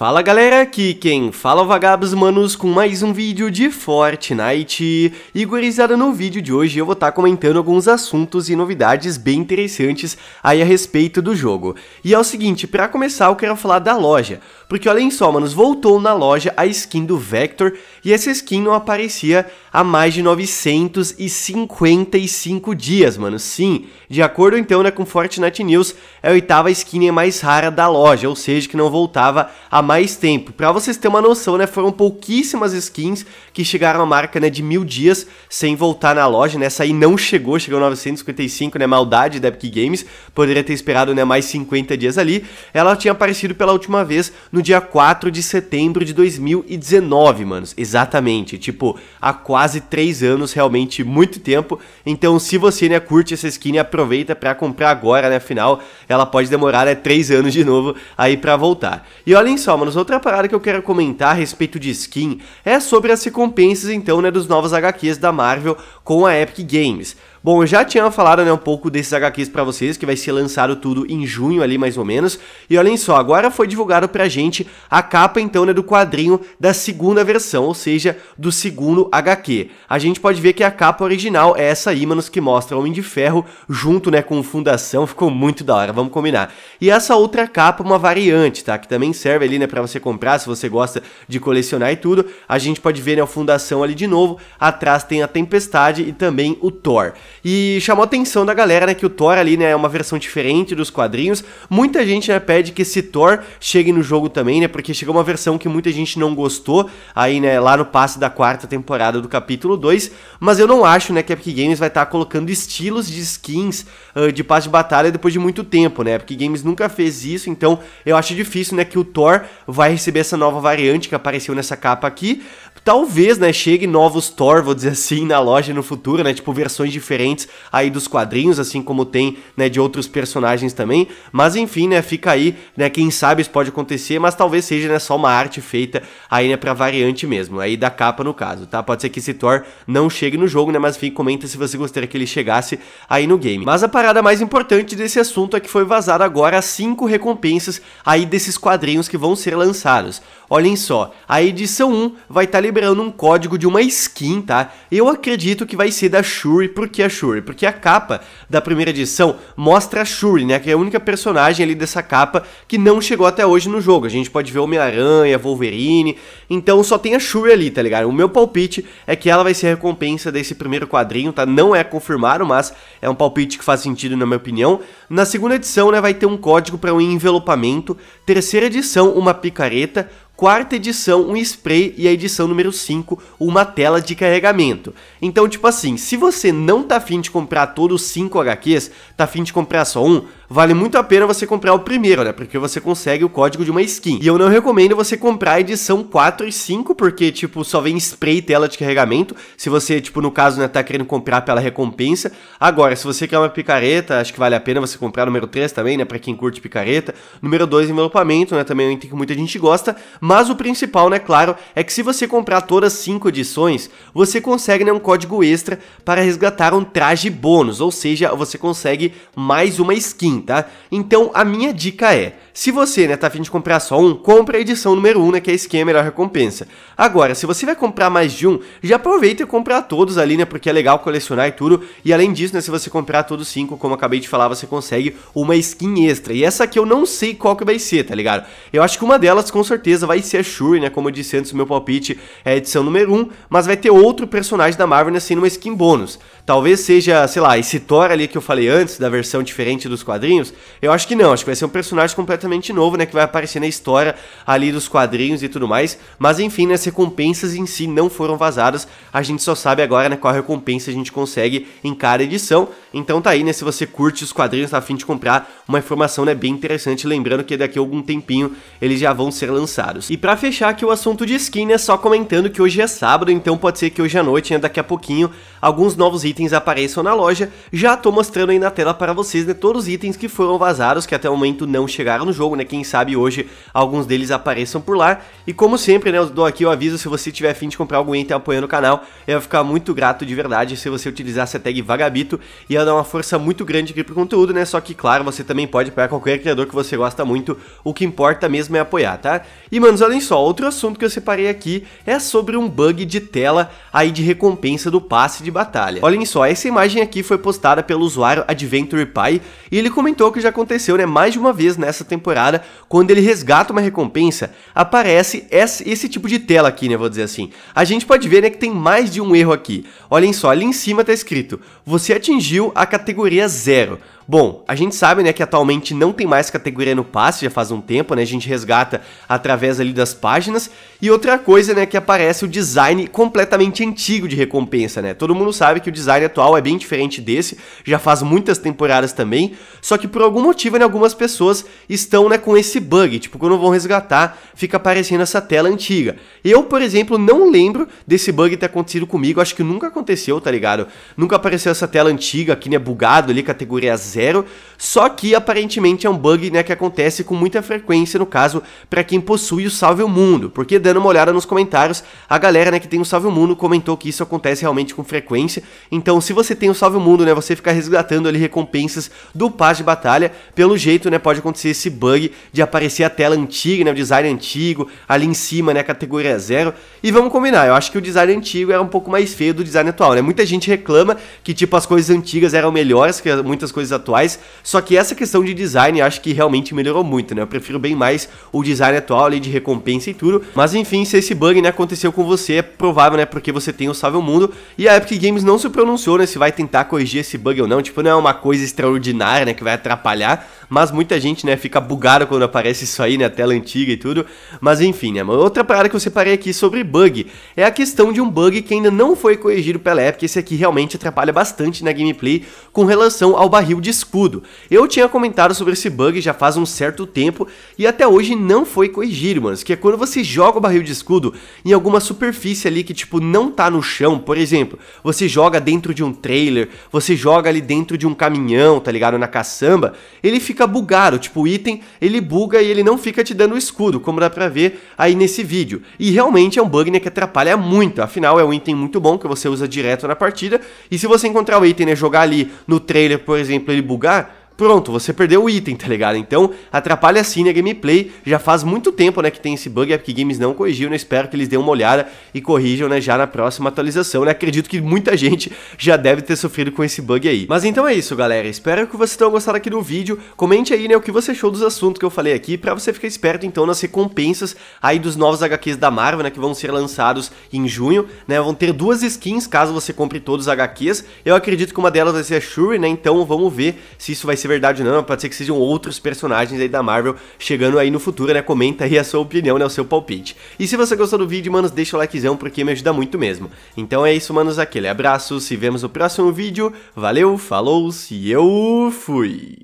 Fala galera, aqui quem fala é vagabos manos com mais um vídeo de Fortnite e gurizada no vídeo de hoje eu vou estar tá comentando alguns assuntos e novidades bem interessantes aí a respeito do jogo. E é o seguinte, para começar eu quero falar da loja, porque olhem só manos, voltou na loja a skin do Vector e essa skin não aparecia há mais de 955 dias mano, sim, de acordo então né, com Fortnite News, é a oitava skin mais rara da loja, ou seja que não voltava a mais tempo. Para vocês terem uma noção, né, foram pouquíssimas skins que chegaram à marca, né, de mil dias sem voltar na loja, né, essa aí não chegou, chegou 955, né, maldade da Epic Games, poderia ter esperado, né, mais 50 dias ali. Ela tinha aparecido pela última vez no dia 4 de setembro de 2019, manos, exatamente, tipo, há quase 3 anos, realmente muito tempo. Então, se você, né, curte essa skin, aproveita para comprar agora, né, afinal, ela pode demorar, né, 3 anos de novo aí para voltar. E olhem só, manos, outra parada que eu quero comentar a respeito de skin é sobre as recompensas, então, né, dos novos HQs da Marvel com a Epic Games. Bom, eu já tinha falado né, um pouco desses HQs para vocês, que vai ser lançado tudo em junho ali mais ou menos. E olhem só, agora foi divulgado pra gente a capa então né, do quadrinho da segunda versão, ou seja, do segundo HQ. A gente pode ver que a capa original é essa aí, manos, que mostra o Homem de Ferro junto né, com Fundação, ficou muito da hora, vamos combinar. E essa outra capa, uma variante, tá? Que também serve ali né, pra você comprar, se você gosta de colecionar e tudo. A gente pode ver né, Fundação ali de novo, atrás tem a Tempestade e também o Thor. E chamou a atenção da galera, né, que o Thor ali, né, é uma versão diferente dos quadrinhos. Muita gente, né, pede que esse Thor chegue no jogo também, né, porque chegou uma versão que muita gente não gostou, aí, né, lá no passe da quarta temporada do capítulo 2, mas eu não acho, né, que a Epic Games vai estar tá colocando estilos de skins uh, de passe de batalha depois de muito tempo, né, a Epic Games nunca fez isso, então eu acho difícil, né, que o Thor vai receber essa nova variante que apareceu nessa capa aqui, talvez, né, chegue novos Thor, vou dizer assim, na loja no futuro, né, tipo versões diferentes aí dos quadrinhos, assim como tem, né, de outros personagens também, mas enfim, né, fica aí, né, quem sabe isso pode acontecer, mas talvez seja, né, só uma arte feita aí, né, pra variante mesmo, aí da capa no caso, tá, pode ser que esse Thor não chegue no jogo, né, mas enfim, comenta se você gostaria que ele chegasse aí no game. Mas a parada mais importante desse assunto é que foi vazada agora cinco recompensas aí desses quadrinhos que vão ser lançados. Olhem só, a edição 1 vai estar tá liberando um código de uma skin, tá? Eu acredito que vai ser da Shuri, por que a Shuri? Porque a capa da primeira edição mostra a Shuri, né? Que é a única personagem ali dessa capa que não chegou até hoje no jogo. A gente pode ver Homem-Aranha, Wolverine, então só tem a Shuri ali, tá ligado? O meu palpite é que ela vai ser a recompensa desse primeiro quadrinho, tá? Não é confirmado, mas é um palpite que faz sentido na minha opinião. Na segunda edição, né, vai ter um código para um envelopamento terceira edição, uma picareta, quarta edição, um spray e a edição número 5, uma tela de carregamento. Então, tipo assim, se você não tá afim de comprar todos os 5 HQs, tá afim de comprar só um, vale muito a pena você comprar o primeiro, né? Porque você consegue o código de uma skin. E eu não recomendo você comprar a edição 4 e 5, porque, tipo, só vem spray tela de carregamento. Se você, tipo, no caso, né, tá querendo comprar pela recompensa. Agora, se você quer uma picareta, acho que vale a pena você comprar número 3 também, né? Pra quem curte picareta. Número 2, envelopamento, né? Também é tem que muita gente gosta. Mas o principal, né, claro, é que se você comprar todas 5 edições, você consegue, né, um código extra para resgatar um traje bônus. Ou seja, você consegue mais uma skin tá? Então a minha dica é: se você, né, tá afim de comprar só um, compra a edição número 1, um, né, que é esse que é a melhor recompensa. Agora, se você vai comprar mais de um, já aproveita e compra todos ali, né, porque é legal colecionar e tudo. E além disso, né, se você comprar todos cinco, como eu acabei de falar, você consegue uma skin extra. E essa aqui eu não sei qual que vai ser, tá ligado? Eu acho que uma delas, com certeza, vai ser a Shuri, né, como eu disse antes, o meu palpite é a edição número 1, um, mas vai ter outro personagem da Marvel, assim, né, numa uma skin bônus. Talvez seja, sei lá, esse Thor ali que eu falei antes, da versão diferente dos quadrinhos, eu acho que não, acho que vai ser um personagem completamente completamente novo, né? Que vai aparecer na história ali dos quadrinhos e tudo mais. Mas enfim, né, as recompensas em si não foram vazadas. A gente só sabe agora né, qual recompensa a gente consegue em cada edição. Então tá aí, né? Se você curte os quadrinhos, tá afim de comprar, uma informação né, bem interessante. Lembrando que daqui a algum tempinho eles já vão ser lançados. E para fechar aqui o assunto de skin, né? Só comentando que hoje é sábado, então pode ser que hoje à noite, né, daqui a pouquinho, alguns novos itens apareçam na loja. Já tô mostrando aí na tela para vocês né, todos os itens que foram vazados, que até o momento não chegaram no jogo, né? Quem sabe hoje alguns deles apareçam por lá. E como sempre, né, eu dou aqui o aviso, se você tiver afim de comprar algum item apoiando o canal, eu vou ficar muito grato de verdade se você utilizasse a tag Vagabito, e ela dá uma força muito grande aqui pro conteúdo, né? Só que, claro, você também pode apoiar qualquer criador que você gosta muito, o que importa mesmo é apoiar, tá? E, manos, olhem só, outro assunto que eu separei aqui é sobre um bug de tela aí de recompensa do passe de batalha. Olhem só, essa imagem aqui foi postada pelo usuário Adventure Pie, e ele comentou que já aconteceu, né, mais de uma vez nessa temporada temporada, quando ele resgata uma recompensa, aparece esse tipo de tela aqui, né, vou dizer assim. A gente pode ver, né, que tem mais de um erro aqui. Olhem só, ali em cima tá escrito, você atingiu a categoria 0. Bom, a gente sabe, né, que atualmente não tem mais categoria no passe, já faz um tempo, né, a gente resgata através ali das páginas. E outra coisa, né, que aparece o design completamente antigo de recompensa, né? Todo mundo sabe que o design atual é bem diferente desse, já faz muitas temporadas também, só que por algum motivo, né, algumas pessoas estão, né, com esse bug, tipo, quando vão resgatar, fica aparecendo essa tela antiga. Eu, por exemplo, não lembro desse bug ter acontecido comigo, acho que nunca aconteceu, tá ligado? Nunca apareceu essa tela antiga, aqui, né, bugado ali, categoria 0, só que aparentemente é um bug né, que acontece com muita frequência, no caso, para quem possui o Salve o Mundo, porque dando uma olhada nos comentários, a galera né, que tem o Salve o Mundo comentou que isso acontece realmente com frequência, então se você tem o Salve o Mundo, né, você fica resgatando ali recompensas do Paz de Batalha, pelo jeito né, pode acontecer esse bug de aparecer a tela antiga, né, o design antigo, ali em cima, né, categoria zero, e vamos combinar, eu acho que o design antigo era um pouco mais feio do design atual, né, muita gente reclama que tipo as coisas antigas eram melhores que muitas coisas atuais, só que essa questão de design acho que realmente melhorou muito, né? Eu prefiro bem mais o design atual ali de recompensa e tudo, mas enfim, se esse bug, né, aconteceu com você, é provável, né, porque você tem o Salve o Mundo, e a Epic Games não se pronunciou, né, se vai tentar corrigir esse bug ou não, tipo, não é uma coisa extraordinária, né, que vai atrapalhar, mas muita gente, né, fica bugada quando aparece isso aí, né, tela antiga e tudo, mas enfim, né, outra parada que eu separei aqui sobre bug é a questão de um bug que ainda não foi corrigido pela Epic, esse aqui realmente atrapalha bastante na gameplay com relação ao barril de de escudo. Eu tinha comentado sobre esse bug já faz um certo tempo e até hoje não foi corrigido, mano. Que é quando você joga o barril de escudo em alguma superfície ali que tipo não tá no chão, por exemplo, você joga dentro de um trailer, você joga ali dentro de um caminhão, tá ligado? Na caçamba, ele fica bugado, tipo o item, ele buga e ele não fica te dando o escudo, como dá pra ver aí nesse vídeo. E realmente é um bug né, que atrapalha muito, afinal é um item muito bom que você usa direto na partida e se você encontrar o item né, jogar ali no trailer, por exemplo, ele ele bugar, pronto, você perdeu o item, tá ligado? Então, atrapalha sim a gameplay. Já faz muito tempo, né, que tem esse bug, é porque Games não corrigiu, né? Espero que eles deem uma olhada e corrijam, né, já na próxima atualização, né? Acredito que muita gente já deve ter sofrido com esse bug aí. Mas então é isso, galera. Espero que vocês tenham gostado aqui do vídeo. Comente aí, né, o que você achou dos assuntos que eu falei aqui, pra você ficar esperto, então, nas recompensas aí dos novos HQs da Marvel, né, que vão ser lançados em junho, né? Vão ter duas skins, caso você compre todos os HQs. Eu acredito que uma delas vai ser a Shuri, né? Então, vamos ver se isso vai ser verdade ou não, pode ser que sejam outros personagens aí da Marvel chegando aí no futuro, né? Comenta aí a sua opinião, né? O seu palpite. E se você gostou do vídeo, manos, deixa o likezão porque me ajuda muito mesmo. Então é isso, manos, aquele abraço, se vemos no próximo vídeo, valeu, falou, se eu fui!